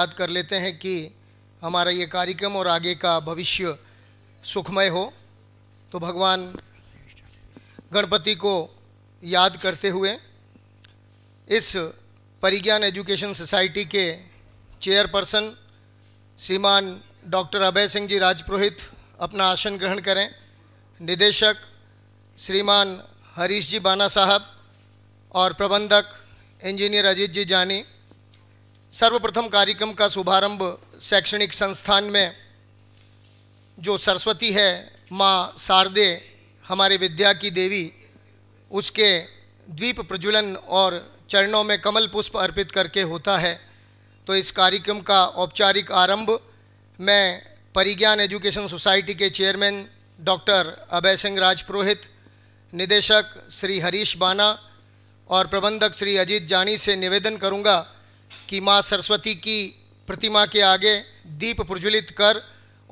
याद कर लेते हैं कि हमारा ये कार्यक्रम और आगे का भविष्य सुखमय हो तो भगवान गणपति को याद करते हुए इस परिज्ञान एजुकेशन सोसाइटी के चेयरपर्सन श्रीमान डॉक्टर अभय सिंह जी राजपुरोहित अपना आसन ग्रहण करें निदेशक श्रीमान हरीश जी बाना साहब और प्रबंधक इंजीनियर अजीत जी जानी सर्वप्रथम कार्यक्रम का शुभारंभ शैक्षणिक संस्थान में जो सरस्वती है माँ शारदे हमारे विद्या की देवी उसके द्वीप प्रज्वलन और चरणों में कमल पुष्प अर्पित करके होता है तो इस कार्यक्रम का औपचारिक आरंभ मैं परिज्ञान एजुकेशन सोसाइटी के चेयरमैन डॉक्टर अभय सिंह राजपुरोहित निदेशक श्री हरीश बाना और प्रबंधक श्री अजीत जानी से निवेदन करूंगा कि माँ सरस्वती की प्रतिमा के आगे दीप प्रज्वलित कर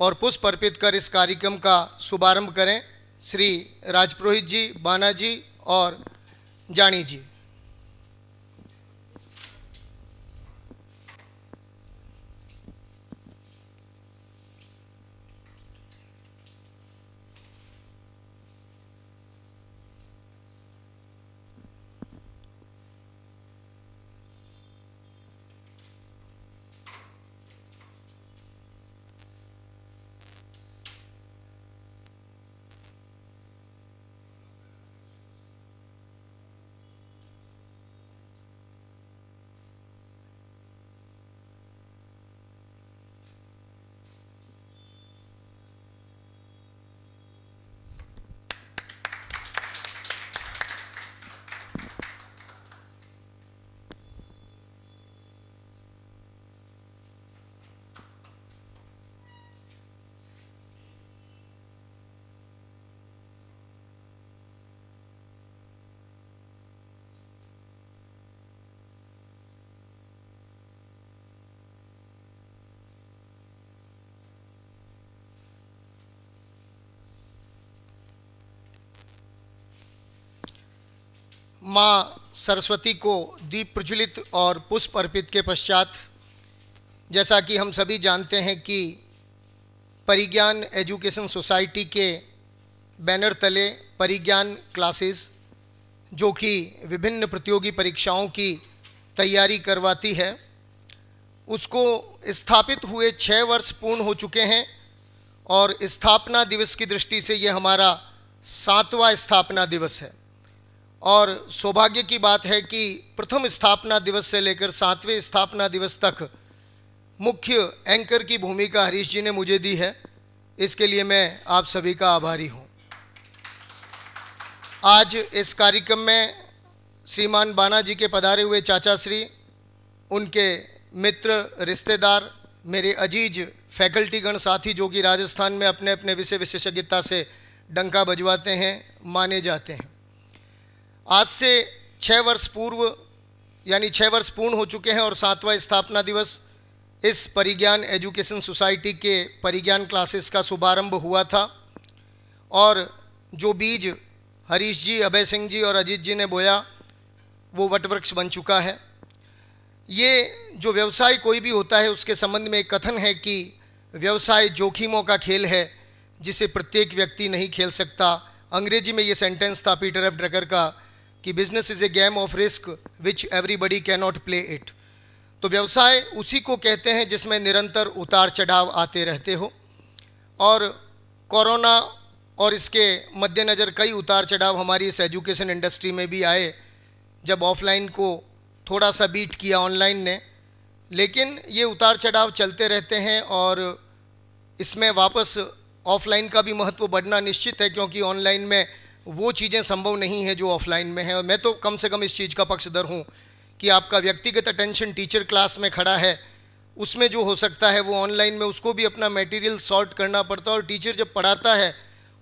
और पुष्प अर्पित कर इस कार्यक्रम का शुभारंभ करें श्री राजपुरोहित जी बाना जी और जानी जी माँ सरस्वती को दीप प्रज्वलित और पुष्प अर्पित के पश्चात जैसा कि हम सभी जानते हैं कि परिज्ञान एजुकेशन सोसाइटी के बैनर तले परिज्ञान क्लासेस जो कि विभिन्न प्रतियोगी परीक्षाओं की तैयारी करवाती है उसको स्थापित हुए छः वर्ष पूर्ण हो चुके हैं और स्थापना दिवस की दृष्टि से ये हमारा सातवां स्थापना दिवस है और सौभाग्य की बात है कि प्रथम स्थापना दिवस से लेकर सातवें स्थापना दिवस तक मुख्य एंकर की भूमिका हरीश जी ने मुझे दी है इसके लिए मैं आप सभी का आभारी हूँ आज इस कार्यक्रम में श्रीमान बाना जी के पधारे हुए चाचा श्री उनके मित्र रिश्तेदार मेरे अजीज फैकल्टीगण साथी जो कि राजस्थान में अपने अपने विषय विशेषज्ञता से डंका बजवाते हैं माने जाते हैं आज से छः वर्ष पूर्व यानी छः वर्ष पूर्ण हो चुके हैं और सातवां स्थापना दिवस इस परिज्ञान एजुकेशन सोसाइटी के परिज्ञान क्लासेस का शुभारंभ हुआ था और जो बीज हरीश जी अभय सिंह जी और अजीत जी ने बोया वो वटवृक्ष बन चुका है ये जो व्यवसाय कोई भी होता है उसके संबंध में एक कथन है कि व्यवसाय जोखिमों का खेल है जिसे प्रत्येक व्यक्ति नहीं खेल सकता अंग्रेजी में ये सेंटेंस था पीटर एफ ड्रगर का कि business is a game of risk which everybody cannot play it तो व्यवसाय उसी को कहते हैं जिसमें निरंतर उतार चढ़ाव आते रहते हो और कोरोना और इसके मद्देनज़र कई उतार चढ़ाव हमारी इस एजुकेशन इंडस्ट्री में भी आए जब ऑफलाइन को थोड़ा सा बीट किया ऑनलाइन ने लेकिन ये उतार चढ़ाव चलते रहते हैं और इसमें वापस ऑफलाइन का भी महत्व बढ़ना निश्चित है क्योंकि ऑनलाइन में वो चीज़ें संभव नहीं है जो ऑफलाइन में है और मैं तो कम से कम इस चीज़ का पक्षधर हूँ कि आपका व्यक्तिगत अटेंशन टीचर क्लास में खड़ा है उसमें जो हो सकता है वो ऑनलाइन में उसको भी अपना मटेरियल सॉर्ट करना पड़ता है और टीचर जब पढ़ाता है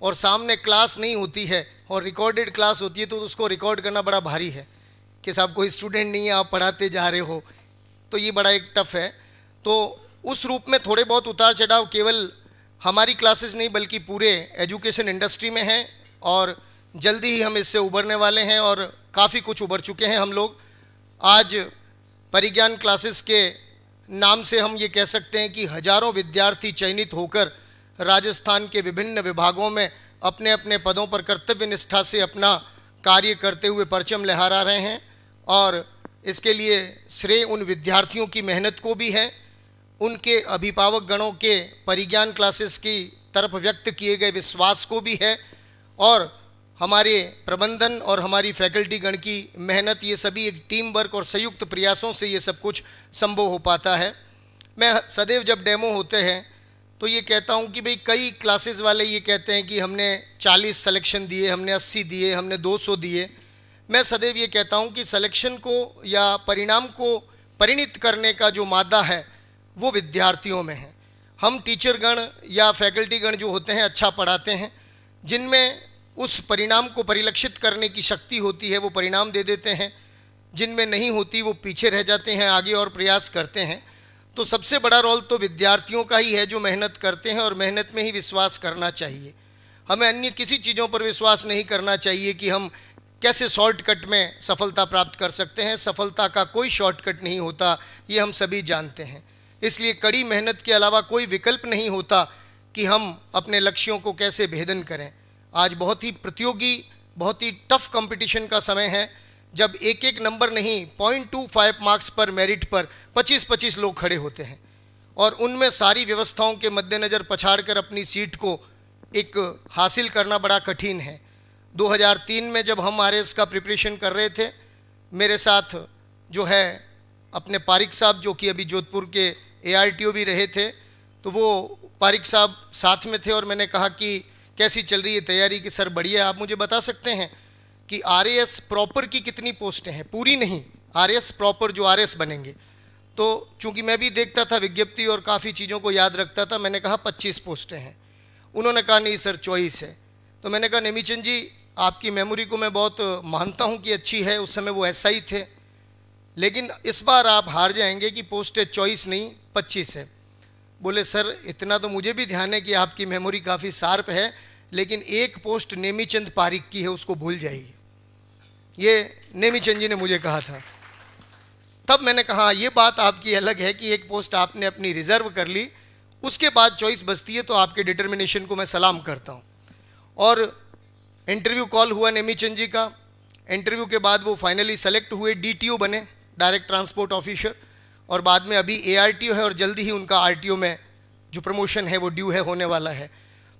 और सामने क्लास नहीं होती है और रिकॉर्डेड क्लास होती है तो उसको रिकॉर्ड करना बड़ा भारी है कि साहब कोई स्टूडेंट नहीं है आप पढ़ाते जा रहे हो तो ये बड़ा एक टफ है तो उस रूप में थोड़े बहुत उतार चढ़ाव केवल हमारी क्लासेस नहीं बल्कि पूरे एजुकेशन इंडस्ट्री में हैं और जल्दी ही हम इससे उबरने वाले हैं और काफ़ी कुछ उबर चुके हैं हम लोग आज परिज्ञान क्लासेस के नाम से हम ये कह सकते हैं कि हजारों विद्यार्थी चयनित होकर राजस्थान के विभिन्न विभागों में अपने अपने पदों पर कर्तव्य निष्ठा से अपना कार्य करते हुए परचम लहरा रहे हैं और इसके लिए श्रेय उन विद्यार्थियों की मेहनत को भी है उनके अभिभावक गणों के परिज्ञान क्लासेस की तरफ व्यक्त किए गए विश्वास को भी है और हमारे प्रबंधन और हमारी फैकल्टी गण की मेहनत ये सभी एक टीम वर्क और संयुक्त प्रयासों से ये सब कुछ संभव हो पाता है मैं सदैव जब डेमो होते हैं तो ये कहता हूँ कि भाई कई क्लासेस वाले ये कहते हैं कि हमने 40 सिलेक्शन दिए हमने 80 दिए हमने 200 दिए मैं सदैव ये कहता हूँ कि सिलेक्शन को या परिणाम को परिणित करने का जो मादा है वो विद्यार्थियों में है हम टीचर गण या फैकल्टी गण जो होते हैं अच्छा पढ़ाते हैं जिनमें उस परिणाम को परिलक्षित करने की शक्ति होती है वो परिणाम दे देते हैं जिनमें नहीं होती वो पीछे रह जाते हैं आगे और प्रयास करते हैं तो सबसे बड़ा रोल तो विद्यार्थियों का ही है जो मेहनत करते हैं और मेहनत में ही विश्वास करना चाहिए हमें अन्य किसी चीज़ों पर विश्वास नहीं करना चाहिए कि हम कैसे शॉर्टकट में सफलता प्राप्त कर सकते हैं सफलता का कोई शॉर्टकट नहीं होता ये हम सभी जानते हैं इसलिए कड़ी मेहनत के अलावा कोई विकल्प नहीं होता कि हम अपने लक्ष्यों को कैसे भेदन करें आज बहुत ही प्रतियोगी बहुत ही टफ कंपटीशन का समय है जब एक एक नंबर नहीं पॉइंट टू फाइव मार्क्स पर मेरिट पर 25-25 लोग खड़े होते हैं और उनमें सारी व्यवस्थाओं के मद्देनज़र पछाड़कर अपनी सीट को एक हासिल करना बड़ा कठिन है 2003 में जब हम आर का प्रिपरेशन कर रहे थे मेरे साथ जो है अपने पारिक साहब जो कि अभी जोधपुर के ए भी रहे थे तो वो पारिक साहब साथ में थे और मैंने कहा कि कैसी चल रही है तैयारी की सर बढ़िया आप मुझे बता सकते हैं कि आर प्रॉपर की कितनी पोस्टें हैं पूरी नहीं आर प्रॉपर जो आर बनेंगे तो चूंकि मैं भी देखता था विज्ञप्ति और काफ़ी चीज़ों को याद रखता था मैंने कहा पच्चीस पोस्टें हैं उन्होंने कहा नहीं सर चॉइस है तो मैंने कहा नेमीचंद जी आपकी मेमोरी को मैं बहुत मानता हूं कि अच्छी है उस समय वो ऐसा ही थे लेकिन इस बार आप हार जाएंगे कि पोस्टें चॉइस नहीं पच्चीस है बोले सर इतना तो मुझे भी ध्यान है कि आपकी मेमोरी काफ़ी शार्प है लेकिन एक पोस्ट नेमीचंद पारिक की है उसको भूल जाइए ये नेमीचंद जी ने मुझे कहा था तब मैंने कहा ये बात आपकी अलग है कि एक पोस्ट आपने अपनी रिजर्व कर ली उसके बाद चॉइस बचती है तो आपके डिटर्मिनेशन को मैं सलाम करता हूँ और इंटरव्यू कॉल हुआ नेमीचंद जी का इंटरव्यू के बाद वो फाइनली सेलेक्ट हुए डीटीओ बने डायरेक्ट ट्रांसपोर्ट ऑफिसर और बाद में अभी ए है और जल्दी ही उनका आर में जो प्रमोशन है वो ड्यू है होने वाला है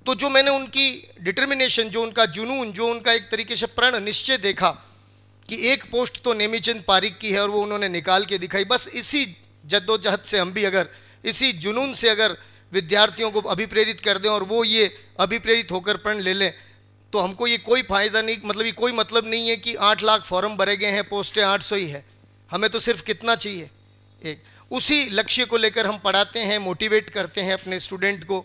तो जो मैंने उनकी डिटर्मिनेशन जो उनका जुनून जो उनका एक तरीके से प्रण निश्चय देखा कि एक पोस्ट तो नेमीचंद पारिक की है और वो उन्होंने निकाल के दिखाई बस इसी जद्दोजहद से हम भी अगर इसी जुनून से अगर विद्यार्थियों को अभिप्रेरित कर दें और वो ये अभिप्रेरित होकर प्रण ले लें तो हमको ये कोई फ़ायदा नहीं मतलब ये कोई मतलब नहीं है कि आठ लाख फॉर्म भरे गए हैं पोस्टें आठ सौ ही है हमें तो सिर्फ कितना चाहिए एक उसी लक्ष्य को लेकर हम पढ़ाते हैं मोटिवेट करते हैं अपने स्टूडेंट को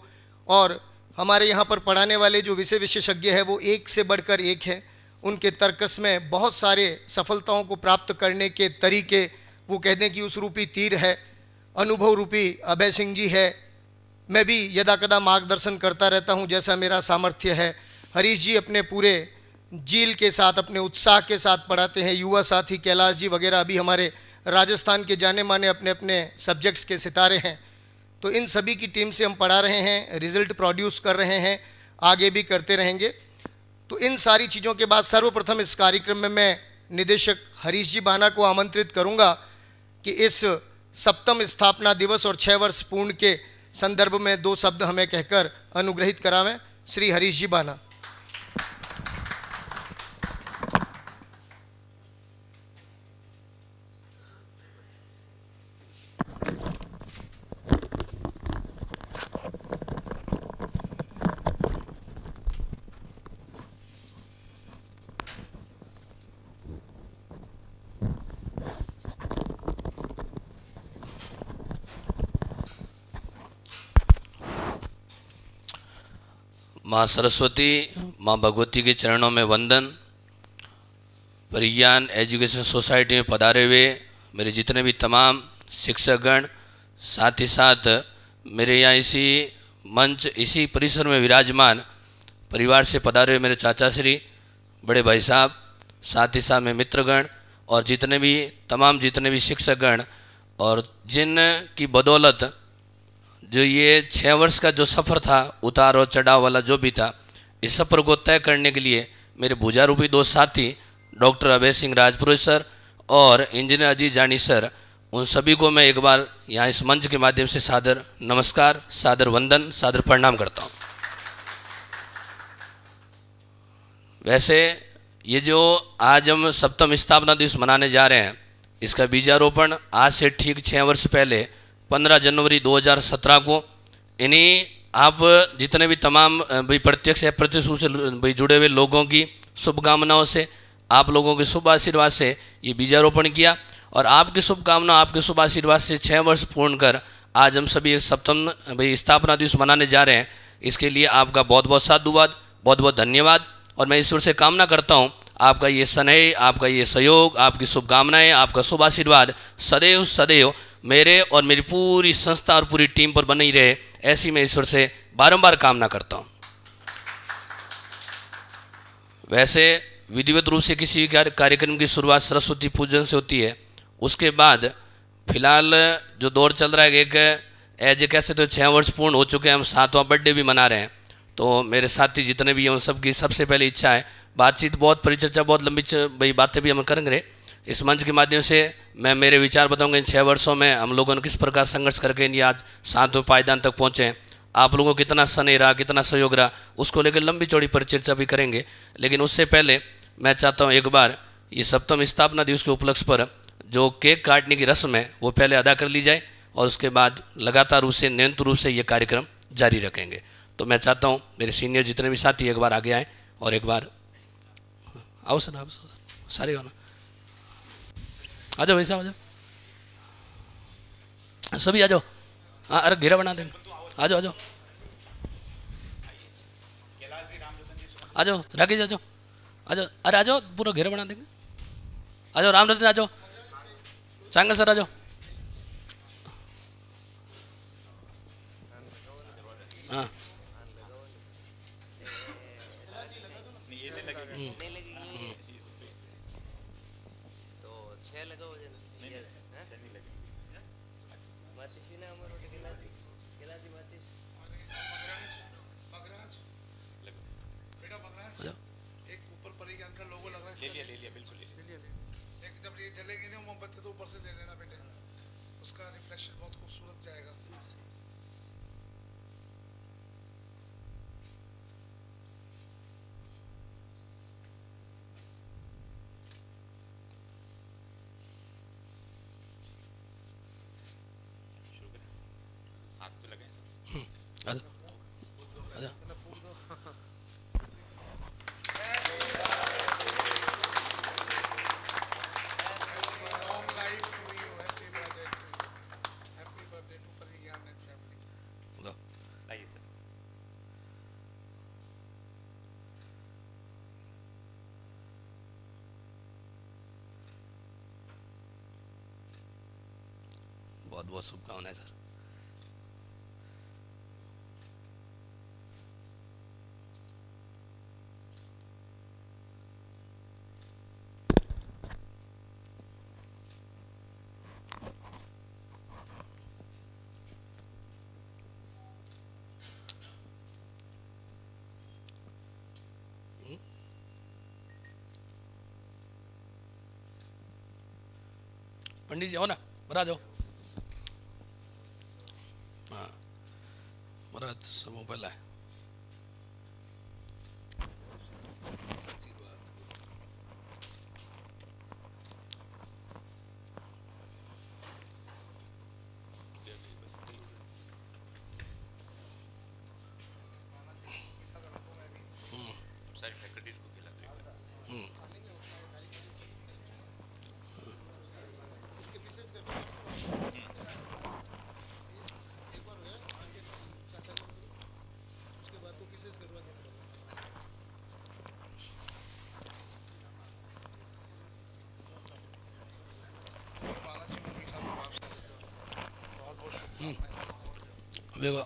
और हमारे यहाँ पर पढ़ाने वाले जो विषय विशेषज्ञ है वो एक से बढ़कर एक है उनके तर्कस में बहुत सारे सफलताओं को प्राप्त करने के तरीके वो कहते हैं कि उस रूपी तीर है अनुभव रूपी अभय सिंह जी है मैं भी यदा कदा मार्गदर्शन करता रहता हूँ जैसा मेरा सामर्थ्य है हरीश जी अपने पूरे झील के साथ अपने उत्साह के साथ पढ़ाते हैं युवा साथी कैलाश जी वगैरह अभी हमारे राजस्थान के जाने माने अपने अपने सब्जेक्ट्स के सितारे हैं तो इन सभी की टीम से हम पढ़ा रहे हैं रिजल्ट प्रोड्यूस कर रहे हैं आगे भी करते रहेंगे तो इन सारी चीज़ों के बाद सर्वप्रथम इस कार्यक्रम में मैं निदेशक हरीश जी बाना को आमंत्रित करूंगा कि इस सप्तम स्थापना दिवस और छः वर्ष पूर्ण के संदर्भ में दो शब्द हमें कहकर अनुग्रहित करावें श्री हरीश जी बाना माँ सरस्वती माँ भगवती के चरणों में वंदन परिज्ञान एजुकेशन सोसाइटी में पधारे हुए मेरे जितने भी तमाम शिक्षकगण साथ ही साथ मेरे यहाँ इसी मंच इसी परिसर में विराजमान परिवार से पधारे हुए मेरे चाचा श्री बड़े भाई साहब साथ ही साथ में मित्रगण और जितने भी तमाम जितने भी शिक्षकगण और जिन की बदौलत जो ये छः वर्ष का जो सफ़र था उतार और चढ़ाव वाला जो भी था इस सफ़र को तय करने के लिए मेरे भुजा रूपी दो साथी डॉक्टर अभय सिंह राजपुरोहित सर और इंजीनियर अजीत जानी सर उन सभी को मैं एक बार यहाँ इस मंच के माध्यम से सादर नमस्कार सादर वंदन सादर प्रणाम करता हूँ वैसे ये जो आज हम सप्तम स्थापना दिवस मनाने जा रहे हैं इसका बीजारोपण आज से ठीक छः वर्ष पहले पंद्रह जनवरी 2017 को इन्हीं आप जितने भी तमाम भाई प्रत्यक्ष या प्रत्यक्ष से भाई जुड़े हुए लोगों की शुभकामनाओं से आप लोगों के शुभ आशीर्वाद से ये बीजारोपण किया और आपकी शुभकामना आपके शुभ आशीर्वाद से छः वर्ष पूर्ण कर आज हम सभी सप्तम भाई स्थापना दिवस मनाने जा रहे हैं इसके लिए आपका बहुत बहुत साधुवाद बहुत बहुत धन्यवाद और मैं ईश्वर से कामना करता हूँ आपका ये स्नेह आपका ये सहयोग आपकी शुभकामनाएं आपका शुभ आशीर्वाद सदैव सदैव मेरे और मेरी पूरी संस्था और पूरी टीम पर बनी ही रहे ऐसी मैं ईश्वर से बारंबार कामना करता हूँ वैसे विधिवत रूप से किसी कार्यक्रम की शुरुआत सरस्वती पूजन से होती है उसके बाद फिलहाल जो दौर चल रहा है एक एज ए कैसे तो छः वर्ष पूर्ण हो चुके हैं हम सातवां बर्थडे भी मना रहे हैं तो मेरे साथी जितने भी हैं उन सबकी सबसे पहले इच्छा है बातचीत बहुत परिचर्चा बहुत लंबी भाई बातें भी हम करेंगे इस मंच के माध्यम से मैं मेरे विचार बताऊंगा इन छः वर्षों में हम लोगों ने किस प्रकार संघर्ष करके इन आज सातवें पायदान तक पहुँचे आप लोगों को कितना स्नेह रहा कितना सहयोग रहा उसको लेकर लंबी चौड़ी परिचर्चा भी करेंगे लेकिन उससे पहले मैं चाहता हूँ एक बार ये सप्तम स्थापना दिवस के उपलक्ष्य पर जो केक काटने की रस्म है वो पहले अदा कर ली जाए और उसके बाद लगातार रूप से निरंतर रूप से ये कार्यक्रम जारी रखेंगे तो मैं चाहता हूँ मेरे सीनियर जितने भी साथी एक बार आगे आएँ और एक बार आओ सर आओ सर सारे वाला आ जाओ भाई साहब आ जाओ सभी आ जाओ हाँ अरे घेरा बना देंगे आ जाओ आ जाओ आ जाओ राकेश आ जाओ आ जाओ अरे आ जाओ पूरा घेरा बना देंगे आ जाओ राम आ जाओ चांगल सर आ जाओ हाँ ले लिया ले लिया बिल्कुल ले लिया जब ये जलेगी ना मोमबत्ती तो ऊपर से ले लेना बेटे उसका रिफ्लेक्शन बहुत खूबसूरत जाएगा बहुत बहुत शुभकामनाएं सर पंडित जी हो ना बरा जाओ Murat, só vou They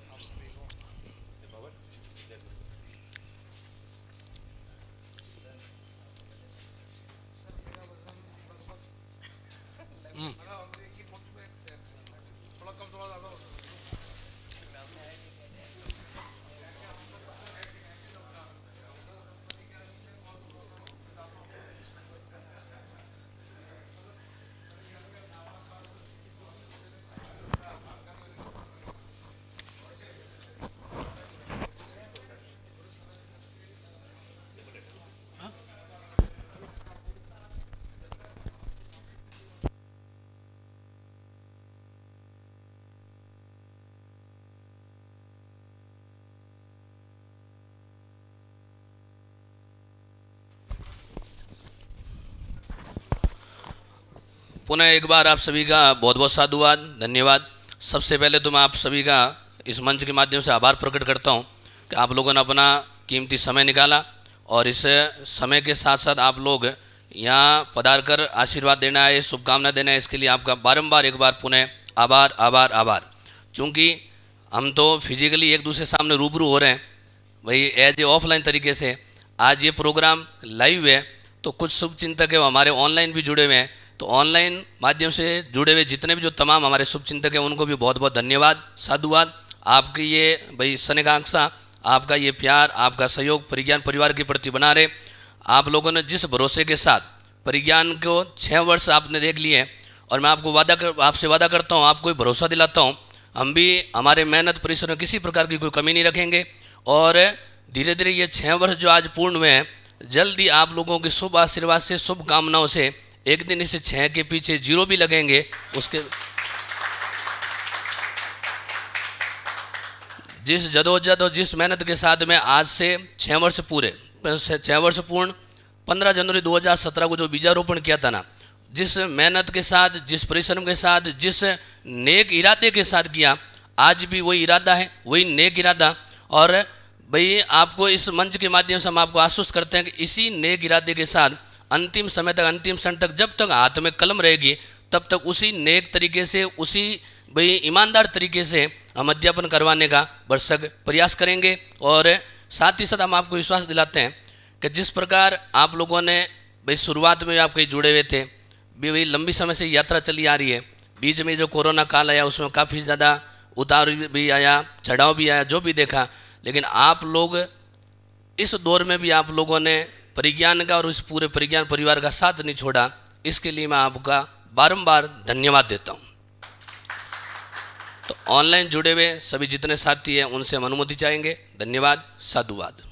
पुनः एक बार आप सभी का बहुत बहुत साधुवाद धन्यवाद सबसे पहले तो मैं आप सभी का इस मंच के माध्यम से आभार प्रकट करता हूँ कि आप लोगों ने अपना कीमती समय निकाला और इस समय के साथ साथ आप लोग यहाँ पधार कर आशीर्वाद देना है शुभकामना देना है इसके लिए आपका बारम्बार एक बार पुनः आभार आभार आभार चूँकि हम तो फिजिकली एक दूसरे सामने रूबरू हो रहे हैं भाई एज ए ऑफलाइन तरीके से आज ये प्रोग्राम लाइव है तो कुछ शुभ चिंतक है हमारे ऑनलाइन भी जुड़े हुए हैं तो ऑनलाइन माध्यम से जुड़े हुए जितने भी जो तमाम हमारे शुभचिंतक हैं उनको भी बहुत बहुत धन्यवाद साधुवाद आपकी ये भाई सनेकांक्षा आपका ये प्यार आपका सहयोग परिज्ञान परिवार के प्रति बना रहे आप लोगों ने जिस भरोसे के साथ परिज्ञान को छः वर्ष आपने देख लिए हैं और मैं आपको वादा कर आपसे वादा करता हूँ आपको भरोसा दिलाता हूँ हम भी हमारे मेहनत परिश्रम किसी प्रकार की कोई कमी नहीं रखेंगे और धीरे धीरे ये छः वर्ष जो आज पूर्ण हुए हैं जल्दी आप लोगों के शुभ आशीर्वाद से शुभकामनाओं से एक दिन इसे छः के पीछे जीरो भी लगेंगे उसके जिस जदोजद और जिस मेहनत के साथ मैं आज से छः वर्ष पूरे छः वर्ष पूर्ण पंद्रह जनवरी 2017 को जो बीजारोपण किया था ना जिस मेहनत के साथ जिस परिश्रम के साथ जिस नेक इरादे के साथ किया आज भी वही इरादा है वही नेक इरादा और भाई आपको इस मंच के माध्यम से हम आपको आश्वस्त करते हैं कि इसी नेक इरादे के साथ अंतिम समय तक अंतिम क्षण तक जब तक हाथ में कलम रहेगी तब तक उसी नेक तरीके से उसी भाई ईमानदार तरीके से हम अध्यापन करवाने का भरसक प्रयास करेंगे और साथ ही साथ हम आपको विश्वास दिलाते हैं कि जिस प्रकार आप लोगों ने भाई शुरुआत में आप कहीं जुड़े हुए थे भी भाई लंबी समय से यात्रा चली आ रही है बीच में जो कोरोना काल आया उसमें काफ़ी ज़्यादा उतार भी आया चढ़ाव भी आया जो भी देखा लेकिन आप लोग इस दौर में भी आप लोगों ने परिज्ञान का और उस पूरे परिज्ञान परिवार का साथ नहीं छोड़ा इसके लिए मैं आपका बारंबार धन्यवाद देता हूँ तो ऑनलाइन जुड़े हुए सभी जितने साथी हैं उनसे हम अनुमति चाहेंगे धन्यवाद साधुवाद